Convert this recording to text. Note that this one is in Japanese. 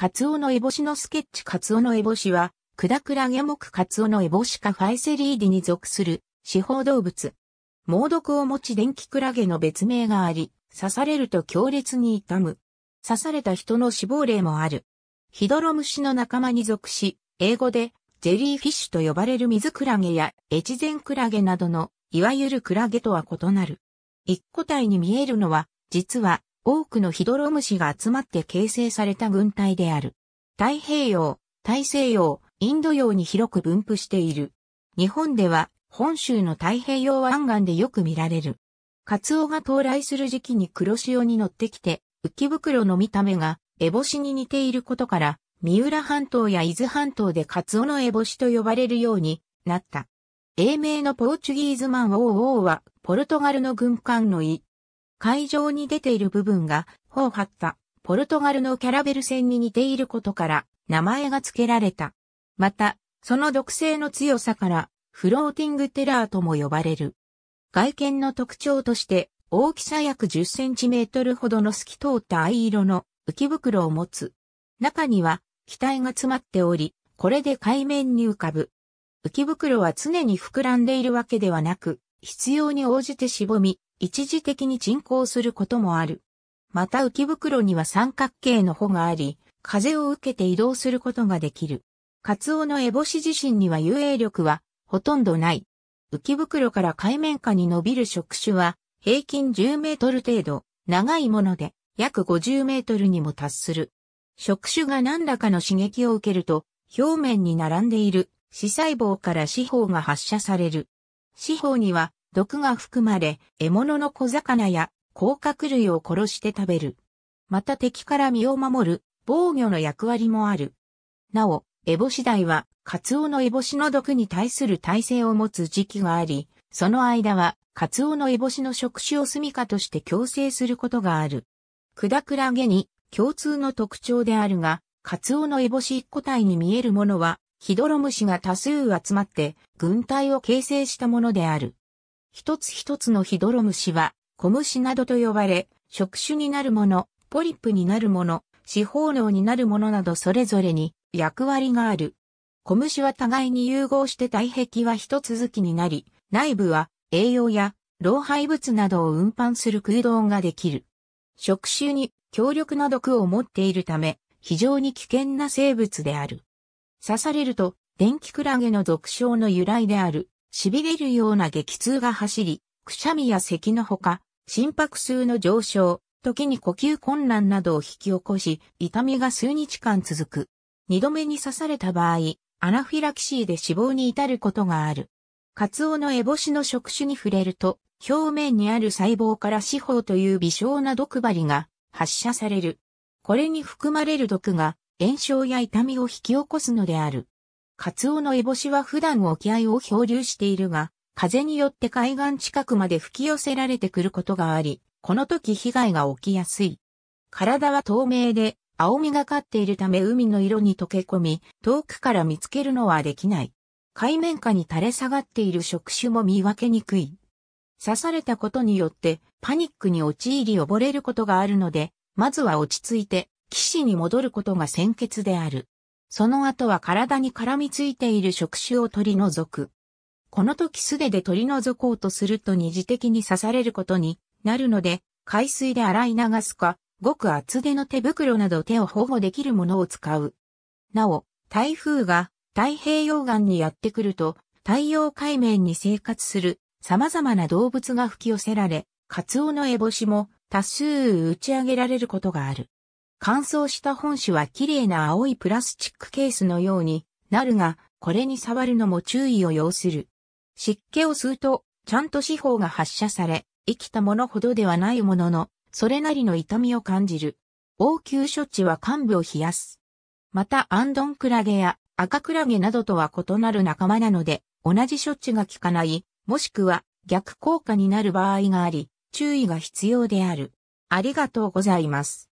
カツオのエボシのスケッチカツオのエボシは、クダクラゲ目カツオのエボシカファイセリーディに属する、四方動物。猛毒を持ち電気クラゲの別名があり、刺されると強烈に痛む。刺された人の死亡例もある。ヒドロムシの仲間に属し、英語でジェリーフィッシュと呼ばれる水クラゲや越前クラゲなどの、いわゆるクラゲとは異なる。一個体に見えるのは、実は多くのヒドロムシが集まって形成された軍隊である。太平洋、大西洋、インド洋に広く分布している。日本では本州の太平洋湾岸でよく見られる。カツオが到来する時期に黒潮に乗ってきて、浮き袋の見た目がエボシに似ていることから、三浦半島や伊豆半島でカツオのエボシと呼ばれるようになった。英名のポーチュギーズマン王王は、ポルトガルの軍艦の意会場に出ている部分が、頬張った、ポルトガルのキャラベル船に似ていることから、名前が付けられた。また、その毒性の強さから、フローティングテラーとも呼ばれる。外見の特徴として、大きさ約10センチメートルほどの透き通った藍色の浮き袋を持つ。中には、機体が詰まっており、これで海面に浮かぶ。浮き袋は常に膨らんでいるわけではなく、必要に応じてしぼみ、一時的に沈降することもある。また浮き袋には三角形の帆があり、風を受けて移動することができる。カツオのエボシ自身には遊泳力はほとんどない。浮き袋から海面下に伸びる触手は平均10メートル程度、長いもので約50メートルにも達する。触手が何らかの刺激を受けると、表面に並んでいる死細胞から死胞が発射される。死胞には毒が含まれ、獲物の小魚や甲殻類を殺して食べる。また敵から身を守る防御の役割もある。なお、エボシダイは、カツオのエボシの毒に対する耐性を持つ時期があり、その間は、カツオのエボシの触手を住処として強制することがある。クダクラゲに共通の特徴であるが、カツオのエボシ一個体に見えるものは、ヒドロムシが多数集まって、軍隊を形成したものである。一つ一つのヒドロムシは、コムシなどと呼ばれ、触手になるもの、ポリップになるもの、四方脳になるものなどそれぞれに役割がある。コムシは互いに融合して体壁は一続きになり、内部は栄養や老廃物などを運搬する空洞ができる。触手に強力な毒を持っているため、非常に危険な生物である。刺されると、電気クラゲの俗称の由来である、痺れるような激痛が走り、くしゃみや咳のほか、心拍数の上昇、時に呼吸困難などを引き起こし、痛みが数日間続く。二度目に刺された場合、アナフィラキシーで死亡に至ることがある。カツオのエボシの触手に触れると、表面にある細胞から四方という微小な毒針が発射される。これに含まれる毒が炎症や痛みを引き起こすのである。カツオの烏帽子は普段沖合を漂流しているが、風によって海岸近くまで吹き寄せられてくることがあり、この時被害が起きやすい。体は透明で、青みがかっているため海の色に溶け込み、遠くから見つけるのはできない。海面下に垂れ下がっている触手も見分けにくい。刺されたことによってパニックに陥り溺れることがあるので、まずは落ち着いて、岸に戻ることが先決である。その後は体に絡みついている触手を取り除く。この時素手で取り除こうとすると二次的に刺されることになるので、海水で洗い流すか、ごく厚手の手袋など手を保護できるものを使う。なお、台風が太平洋岸にやってくると、太陽海面に生活する様々な動物が吹き寄せられ、カツオのエボシも多数打ち上げられることがある。乾燥した本紙は綺麗な青いプラスチックケースのようになるが、これに触るのも注意を要する。湿気を吸うと、ちゃんと四方が発射され、生きたものほどではないものの、それなりの痛みを感じる。応急処置は患部を冷やす。また、アンドンクラゲや赤クラゲなどとは異なる仲間なので、同じ処置が効かない、もしくは逆効果になる場合があり、注意が必要である。ありがとうございます。